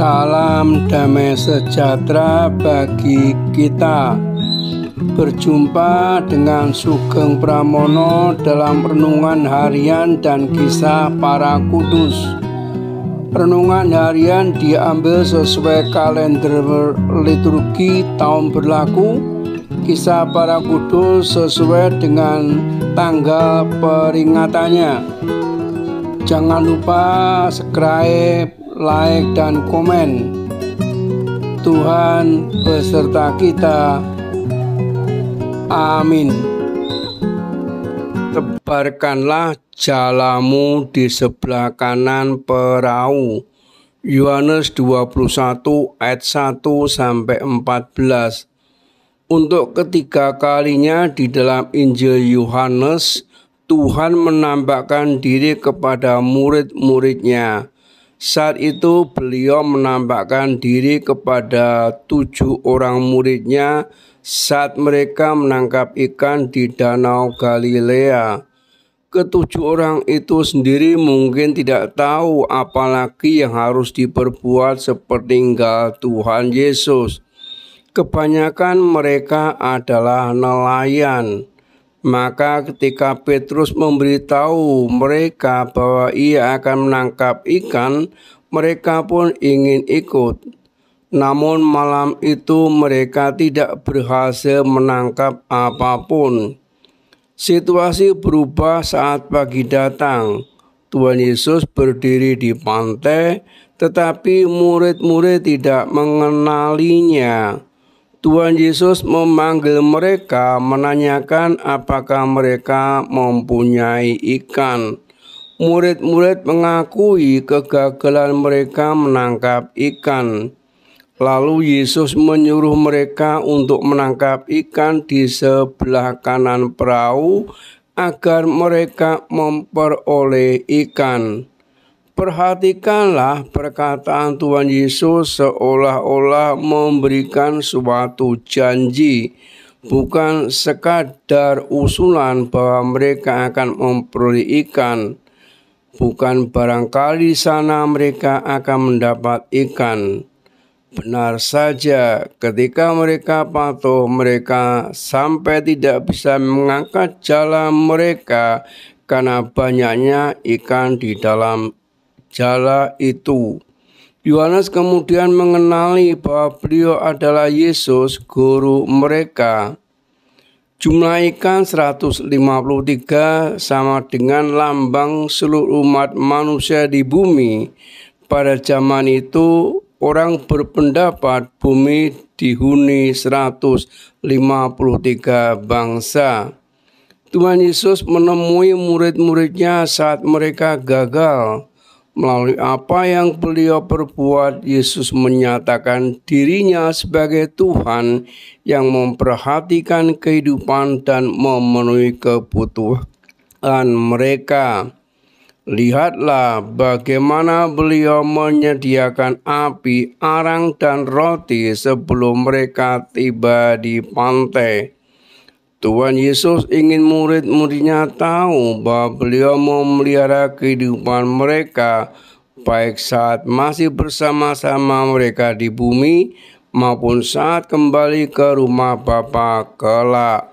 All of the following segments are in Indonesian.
Salam damai sejahtera bagi kita. Berjumpa dengan Sugeng Pramono dalam renungan harian dan kisah para kudus. Renungan harian diambil sesuai kalender liturgi tahun berlaku. Kisah para kudus sesuai dengan tanggal peringatannya. Jangan lupa subscribe like, dan komen. Tuhan beserta kita. Amin. Tebarkanlah jalamu di sebelah kanan perahu. Yohanes 21 ayat 1 sampai 14. Untuk ketiga kalinya di dalam Injil Yohanes, Tuhan menampakkan diri kepada murid-muridnya saat itu beliau menampakkan diri kepada tujuh orang muridnya saat mereka menangkap ikan di Danau Galilea. Ketujuh orang itu sendiri mungkin tidak tahu apalagi yang harus diperbuat sepertinggal Tuhan Yesus. Kebanyakan mereka adalah nelayan. Maka ketika Petrus memberitahu mereka bahwa ia akan menangkap ikan, mereka pun ingin ikut. Namun malam itu mereka tidak berhasil menangkap apapun. Situasi berubah saat pagi datang. Tuhan Yesus berdiri di pantai, tetapi murid-murid tidak mengenalinya. Tuhan Yesus memanggil mereka menanyakan apakah mereka mempunyai ikan. Murid-murid mengakui kegagalan mereka menangkap ikan. Lalu Yesus menyuruh mereka untuk menangkap ikan di sebelah kanan perahu agar mereka memperoleh ikan. Perhatikanlah perkataan Tuhan Yesus seolah-olah memberikan suatu janji, bukan sekadar usulan bahwa mereka akan memperoleh ikan, bukan barangkali sana mereka akan mendapat ikan. Benar saja, ketika mereka patuh, mereka sampai tidak bisa mengangkat jalan mereka karena banyaknya ikan di dalam jala itu. Yohanes kemudian mengenali bahwa beliau adalah Yesus, guru mereka. Jumlah ikan 153 sama dengan lambang seluruh umat manusia di bumi. Pada zaman itu orang berpendapat bumi dihuni 153 bangsa. Tuhan Yesus menemui murid-muridnya saat mereka gagal Melalui apa yang beliau perbuat, Yesus menyatakan dirinya sebagai Tuhan yang memperhatikan kehidupan dan memenuhi kebutuhan mereka. Lihatlah bagaimana beliau menyediakan api, arang, dan roti sebelum mereka tiba di pantai. Tuhan Yesus ingin murid-muridnya tahu bahwa beliau mau melihara kehidupan mereka baik saat masih bersama-sama mereka di bumi maupun saat kembali ke rumah Bapa kelak.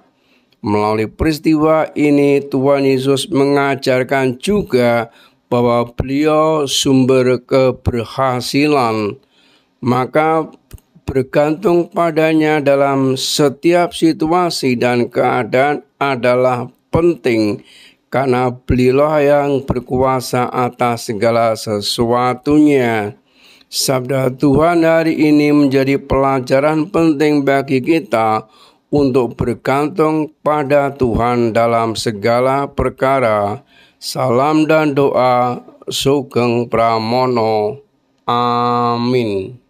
Melalui peristiwa ini Tuhan Yesus mengajarkan juga bahwa beliau sumber keberhasilan. Maka bergantung padanya dalam setiap situasi dan keadaan adalah penting karena belilah yang berkuasa atas segala sesuatunya. Sabda Tuhan hari ini menjadi pelajaran penting bagi kita untuk bergantung pada Tuhan dalam segala perkara. Salam dan doa Sugeng Pramono. Amin.